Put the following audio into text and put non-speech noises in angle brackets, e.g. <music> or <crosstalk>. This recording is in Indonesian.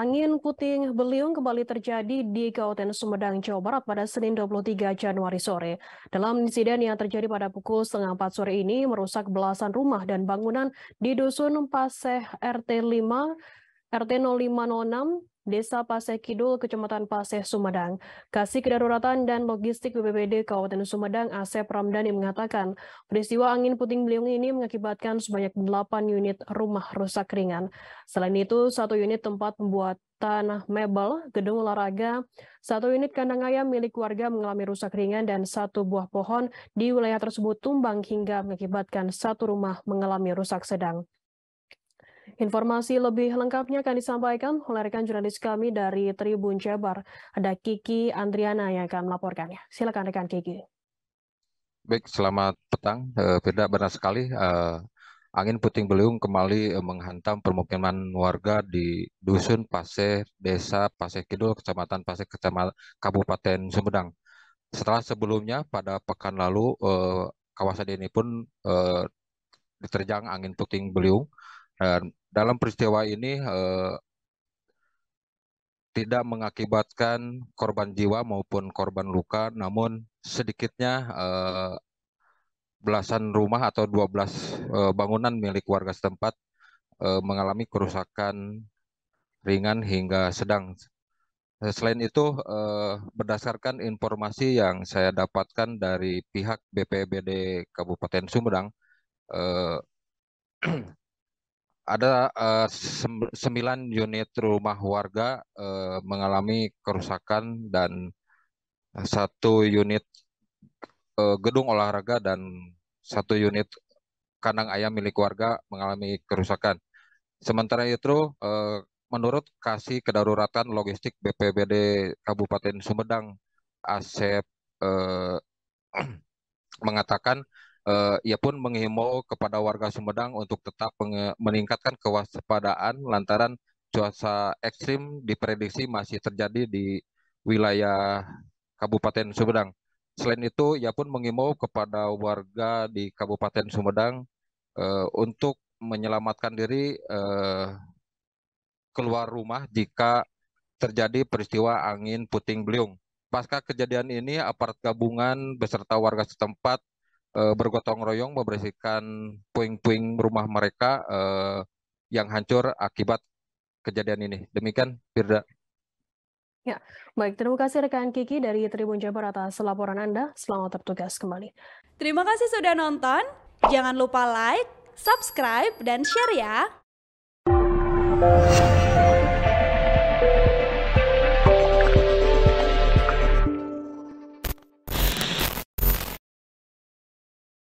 Angin puting beliung kembali terjadi di Kabupaten Sumedang, Jawa Barat pada Senin 23 Januari sore. Dalam insiden yang terjadi pada pukul setengah empat sore ini merusak belasan rumah dan bangunan di Dusun Paseh RT 5, RT 0506, Desa Paseh Kidul, Kecamatan Paseh, Sumedang. Kasih Kedaruratan dan Logistik BPBD Kabupaten Sumedang, Asep Ramdhani mengatakan, peristiwa angin puting beliung ini mengakibatkan sebanyak 8 unit rumah rusak ringan. Selain itu, satu unit tempat pembuatan tanah mebel, gedung olahraga, satu unit kandang ayam milik warga mengalami rusak ringan dan satu buah pohon di wilayah tersebut tumbang hingga mengakibatkan satu rumah mengalami rusak sedang. Informasi lebih lengkapnya akan disampaikan oleh rekan jurnalis kami dari Tribun Jabar. Ada Kiki Andriana yang akan melaporkannya. Silakan rekan Kiki. Baik, selamat petang. Beda eh, benar sekali. Eh, angin puting beliung kembali eh, menghantam permukiman warga di Dusun Paseh, Desa Paseh Kidul, Kecamatan Paseh, Kecamatan Kabupaten Sumedang. Setelah sebelumnya, pada pekan lalu, kawasan ini pun diterjang angin puting beliung dalam peristiwa ini eh, tidak mengakibatkan korban jiwa maupun korban luka, namun sedikitnya eh, belasan rumah atau 12 eh, bangunan milik warga setempat eh, mengalami kerusakan ringan hingga sedang. Eh, selain itu, eh, berdasarkan informasi yang saya dapatkan dari pihak BPBD Kabupaten Sumedang, eh, <clears throat> ada uh, sem sembilan unit rumah warga uh, mengalami kerusakan dan eh, satu unit uh, gedung olahraga dan satu unit kandang ayam milik warga mengalami kerusakan. Sementara itu, uh, menurut Kasih Kedaruratan Logistik BPBD Kabupaten Sumedang, Asep uh, <clears throat> mengatakan Uh, ia pun menghimbau kepada warga Sumedang untuk tetap meningkatkan kewaspadaan lantaran cuaca ekstrim diprediksi masih terjadi di wilayah Kabupaten Sumedang. Selain itu, ia pun mengimbau kepada warga di Kabupaten Sumedang uh, untuk menyelamatkan diri uh, keluar rumah jika terjadi peristiwa angin puting beliung. Pasca kejadian ini, aparat gabungan beserta warga setempat uh, bergotong royong membersihkan puing-puing rumah mereka uh, yang hancur akibat kejadian ini. Demikian, Firda. Ya, baik. Terima kasih rekan Kiki dari Tribun Jabar atas laporan Anda. Selamat bertugas kembali. Terima kasih sudah nonton. Jangan lupa like, subscribe, dan share ya.